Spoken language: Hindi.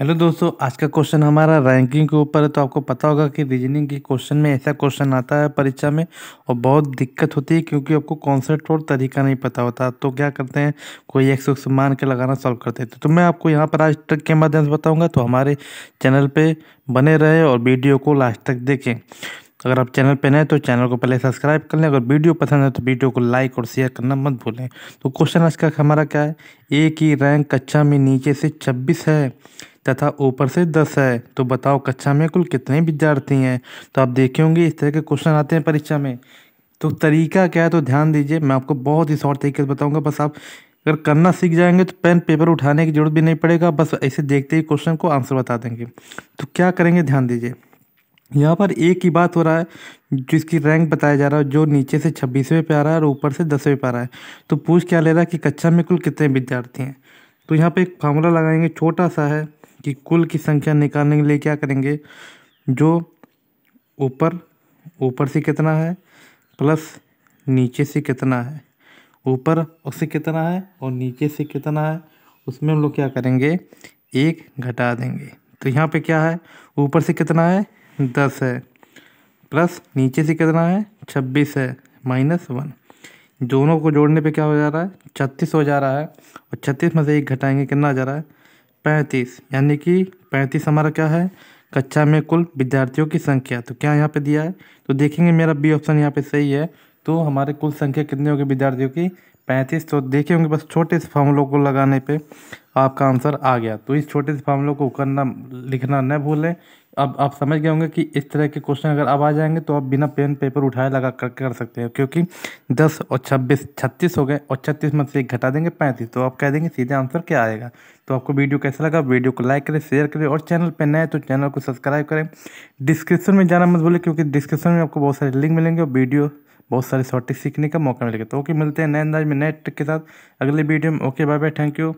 हेलो दोस्तों आज का क्वेश्चन हमारा रैंकिंग के ऊपर है तो आपको पता होगा कि रीजनिंग के क्वेश्चन में ऐसा क्वेश्चन आता है परीक्षा में और बहुत दिक्कत होती है क्योंकि आपको कॉन्सेप्ट और तरीका नहीं पता होता तो क्या करते हैं कोई एक सुख मान के लगाना सॉल्व करते हैं तो, तो मैं आपको यहाँ पर आज ट्रिक के माध्यम से बताऊँगा तो हमारे चैनल पर बने रहे और वीडियो को लास्ट तक देखें अगर आप चैनल पर नए तो चैनल को पहले सब्सक्राइब कर लें अगर वीडियो पसंद है तो वीडियो को लाइक और शेयर करना मत भूलें तो क्वेश्चन आज का हमारा क्या है ए की रैंक कक्षा में नीचे से छब्बीस है तथा ऊपर से दस है तो बताओ कक्षा में कुल कितने विद्यार्थी हैं तो आप देखे होंगे इस तरह के क्वेश्चन आते हैं परीक्षा में तो तरीका क्या है तो ध्यान दीजिए मैं आपको बहुत ही शॉर्ट तरीके से बताऊँगा बस आप अगर करना सीख जाएंगे तो पेन पेपर उठाने की जरूरत भी नहीं पड़ेगा बस ऐसे देखते ही क्वेश्चन को आंसर बता देंगे तो क्या करेंगे ध्यान दीजिए यहाँ पर एक ही बात हो रहा है जिसकी रैंक बताया जा रहा है जो नीचे से छब्बीसवें पे आ रहा है और ऊपर से दसवें पे आ रहा है तो पूछ क्या ले रहा है कि कक्षा में कुल कितने विद्यार्थी हैं तो यहाँ पर एक फार्मूला लगाएंगे छोटा सा है कि कुल की संख्या निकालने के लिए क्या करेंगे जो ऊपर ऊपर से कितना है प्लस नीचे से कितना है ऊपर उससे कितना है और नीचे से कितना है उसमें हम लोग क्या करेंगे एक घटा देंगे तो यहाँ पे क्या है ऊपर से कितना है दस है प्लस नीचे से कितना है छब्बीस है माइनस वन दोनों को जोड़ने पे क्या हो जा रहा है छत्तीस हो जा रहा है और छत्तीस में से एक घटाएंगे कितना आ जा रहा है पैंतीस यानी कि पैंतीस हमारा क्या है कक्षा में कुल विद्यार्थियों की संख्या तो क्या यहाँ पे दिया है तो देखेंगे मेरा बी ऑप्शन यहाँ पे सही है तो हमारे कुल संख्या कितने होगी विद्यार्थियों की पैंतीस तो देखे होंगे बस छोटे से फॉर्मलों को लगाने पे आपका आंसर आ गया तो इस छोटे से फॉर्मलों को करना लिखना न भूलें अब आप समझ गए होंगे कि इस तरह के क्वेश्चन अगर अब आ जाएंगे तो आप बिना पेन पेपर उठाए लगा कर कर सकते हैं क्योंकि दस और छब्बीस छत्तीस हो गए और छत्तीस में से एक घटा देंगे पैंतीस तो आप कह देंगे सीधे आंसर क्या आएगा तो आपको वीडियो कैसा लगा वीडियो को लाइक करें शेयर करें और चैनल पर नए तो चैनल को सब्सक्राइब करें डिस्क्रिप्शन में जाना मत बोले क्योंकि डिस्क्रिप्शन में आपको बहुत सारे लिंक मिलेंगे और वीडियो बहुत सारे शॉर्टिक सीखने का मौका मिलेगा तो ओके मिलते हैं नए अंदाज में नए ट्रिक के साथ अगले वीडियो में okay bye bye thank you